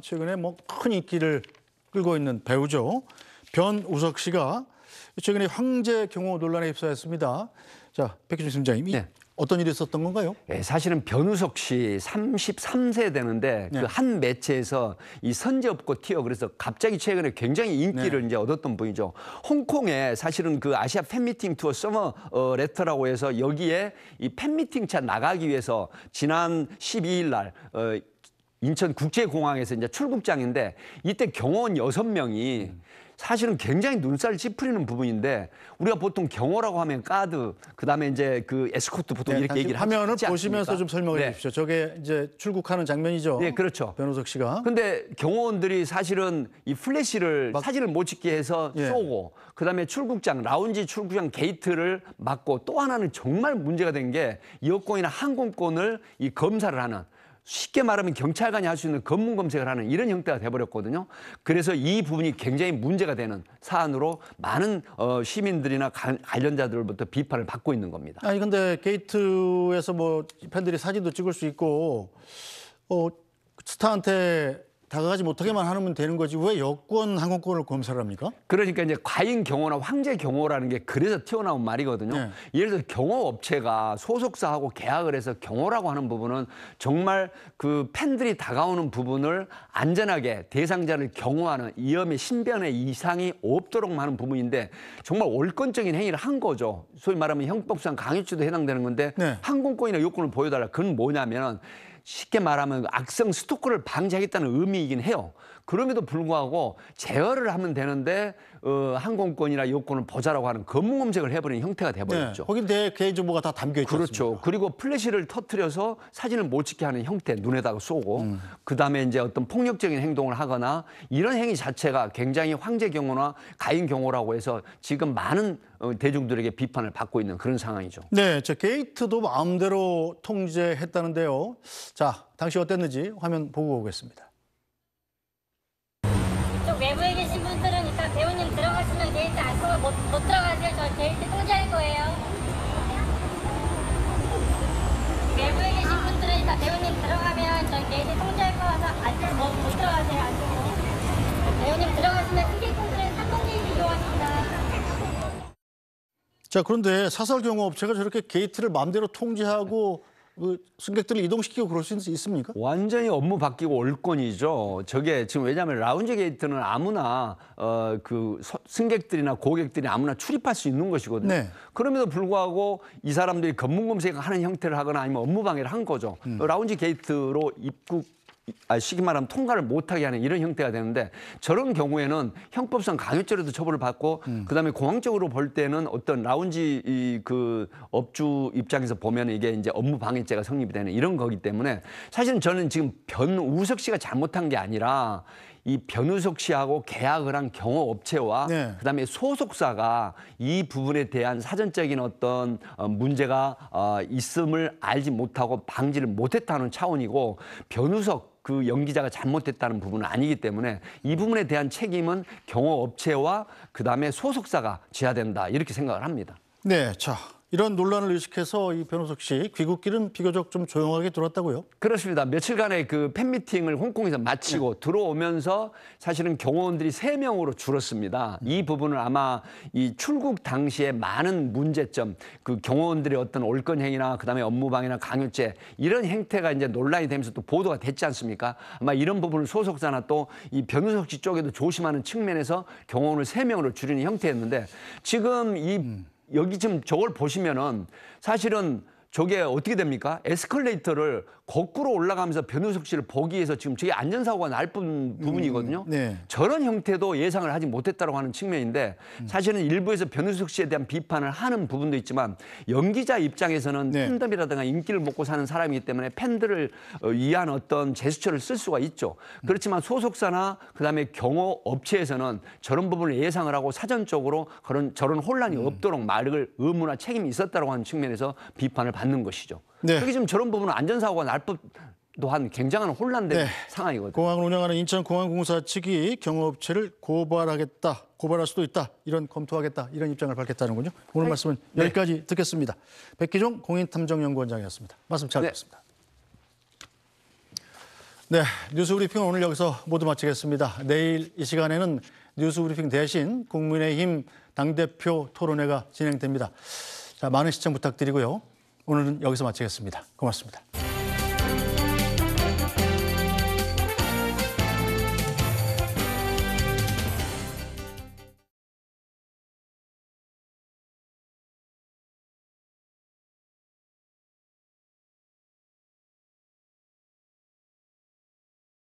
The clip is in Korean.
최근에 뭐 큰 인기를 끌고 있는 배우죠. 변우석 씨가 최근에 황제 경호 논란에 입사했습니다 자, 백희준 팀장님, 네. 어떤 일이 있었던 건가요? 네, 사실은 변우석 씨 33세 되는데 그 네. 그한 매체에서 이 선제 없고 튀어 그래서 갑자기 최근에 굉장히 인기를 네. 이제 얻었던 분이죠. 홍콩에 사실은 그 아시아 팬미팅 투어 서머 어, 레터라고 해서 여기에 이 팬미팅 차 나가기 위해서 지난 12일 날 어, 인천국제공항에서 이제 출국장인데 이때 경호원 여섯 명이 사실은 굉장히 눈살 찌푸리는 부분인데 우리가 보통 경호라고 하면 가드 그다음에 이제 그 에스코트 보통 네, 이렇게 얘기를 화면을 하지 보시면서 좀 설명해 네. 주십시오. 저게 이제 출국하는 장면이죠. 네, 그렇죠. 변호석 씨가. 근데 경호원들이 사실은 이 플래시를 막... 사진을 못 찍게 해서 예. 쏘고 그다음에 출국장 라운지 출국장 게이트를 막고 또 하나는 정말 문제가 된 게 여권이나 항공권을 이 검사를 하는 쉽게 말하면 경찰관이 할 수 있는 검문 검색을 하는 이런 형태가 돼버렸거든요. 그래서 이 부분이 굉장히 문제가 되는 사안으로 많은 어, 시민들이나 가, 관련자들로부터 비판을 받고 있는 겁니다. 아니 근데 게이트에서 뭐 팬들이 사진도 찍을 수 있고 어, 스타한테 다가가지 못하게만 하면 되는 거지 왜 여권 항공권을 검사를 합니까? 그러니까 이제 과잉 경호나 황제 경호라는 게 그래서 튀어나온 말이거든요. 네. 예를 들어 경호 업체가 소속사하고 계약을 해서 경호라고 하는 부분은 정말 그 팬들이 다가오는 부분을 안전하게 대상자를 경호하는 위험의 신변의 이상이 없도록만 하는 부분인데 정말 월권적인 행위를 한 거죠. 소위 말하면 형법상 강요죄도 해당되는 건데 네. 항공권이나 요건을 보여달라. 그건 뭐냐면 은 쉽게 말하면 악성 스토커를 방지하겠다는 의미이긴 해요. 그럼에도 불구하고 제어를 하면 되는데 어, 항공권이나 요건을 보자라고 하는 검문검색을 해버리는 형태가 돼버렸죠. 네, 거기 내 개인 정보가 다 담겨 있죠. 그렇죠. 그리고 플래시를 터트려서 사진을 못 찍게 하는 형태 눈에다가 쏘고 음. 그다음에 이제 어떤 폭력적인 행동을 하거나 이런 행위 자체가 굉장히 황제 경호나 가인 경호라고 해서 지금 많은 어, 대중들에게 비판을 받고 있는 그런 상황이죠. 네, 저 게이트도 마음대로 통제했다는데요. 자, 당시 어땠는지 화면 보고 오겠습니다. 이쪽 외부에 계신 분들은 일단 배우님 들어가시면 게이트 안쪽으 못, 못 들어가세요. 저 게이트 통제할 거예요. 외부에 계신 분들은 일단 배우님 들어가면 저 게이트 통제할 거라서 안쪽 못, 못 들어가세요. 안쪽으로. 배우님 들어가시면 승객분들은 3번 게이트 이용하십니다. 자, 그런데 사설 경호업체가 저렇게 게이트를 마음대로 통제하고 그 승객들을 이동시키고 그럴 수 있습니까? 완전히 업무 바뀌고 올건이죠 저게 지금 왜냐하면 라운지 게이트는 아무나 어, 그 승객들이나 고객들이 아무나 출입할 수 있는 것이거든요. 네. 그럼에도 불구하고 이 사람들이 검문 검색하는 형태를 하거나 아니면 업무 방해를 한 거죠. 음. 라운지 게이트로 입국 아, 쉽게 말하면 통과를 못하게 하는 이런 형태가 되는데 저런 경우에는 형법상 강요죄로도 처벌을 받고 음. 그다음에 공황적으로 볼 때는 어떤 라운지 이그 업주 입장에서 보면 이게 이제 업무 방해죄가 성립이 되는 이런 거기 때문에 사실은 저는 지금 변우석 씨가 잘못한 게 아니라 이 변우석 씨하고 계약을 한 경호 업체와 네. 그다음에 소속사가 이 부분에 대한 사전적인 어떤 어, 문제가 어, 있음을 알지 못하고 방지를 못했다는 차원이고 변우석 그 연기자가 잘못됐다는 부분은 아니기 때문에 이 부분에 대한 책임은 경호업체와 그다음에 소속사가 져야 된다 이렇게 생각을 합니다. 네, 자 이런 논란을 의식해서 이 변호석 씨 귀국길은 비교적 좀 조용하게 돌았다고요? 그렇습니다. 며칠간의 그 팬미팅을 홍콩에서 마치고 네. 들어오면서 사실은 경호원들이 세명으로 줄었습니다. 음. 이 부분을 아마 이 출국 당시에 많은 문제점, 그 경호원들의 어떤 올건 행위나 그다음에 업무방해나 강요죄 이런 행태가 이제 논란이 되면서 또 보도가 됐지 않습니까? 아마 이런 부분을 소속사나 또 이 변호석 씨 쪽에도 조심하는 측면에서 경호원을 세명으로 줄이는 형태였는데 지금 이 음. 여기 지금 저걸 보시면은 사실은 저게 어떻게 됩니까? 에스컬레이터를 거꾸로 올라가면서 변우석 씨를 보기 위해서 지금 저게 안전사고가 날 뿐 부분이거든요. 음, 네. 저런 형태도 예상을 하지 못했다고 하는 측면인데 사실은 일부에서 변우석 씨에 대한 비판을 하는 부분도 있지만 연기자 입장에서는 네. 팬덤이라든가 인기를 먹고 사는 사람이기 때문에 팬들을 어, 위한 어떤 제스처를 쓸 수가 있죠. 그렇지만 소속사나 그다음에 경호 업체에서는 저런 부분을 예상을 하고 사전적으로 그런 저런 혼란이 음. 없도록 마력을 의무나 책임이 있었다고 하는 측면에서 비판을 받는 것이죠. 네. 여기 지금 저런 부분은 안전사고가 날 법. 또한 굉장한 혼란된 네. 상황이거든요. 공항을 운영하는 인천공항공사 측이 경업체를 고발하겠다, 고발할 수도 있다, 이런 검토하겠다, 이런 입장을 밝혔다는군요. 오늘 네. 말씀은 네. 여기까지 듣겠습니다. 백기종 공인탐정연구원장이었습니다. 말씀 잘 들었습니다. 네. 네, 뉴스 브리핑은 오늘 여기서 모두 마치겠습니다. 내일 이 시간에는 뉴스 브리핑 대신 국민의힘 당대표 토론회가 진행됩니다. 자, 많은 시청 부탁드리고요. 오늘은 여기서 마치겠습니다. 고맙습니다.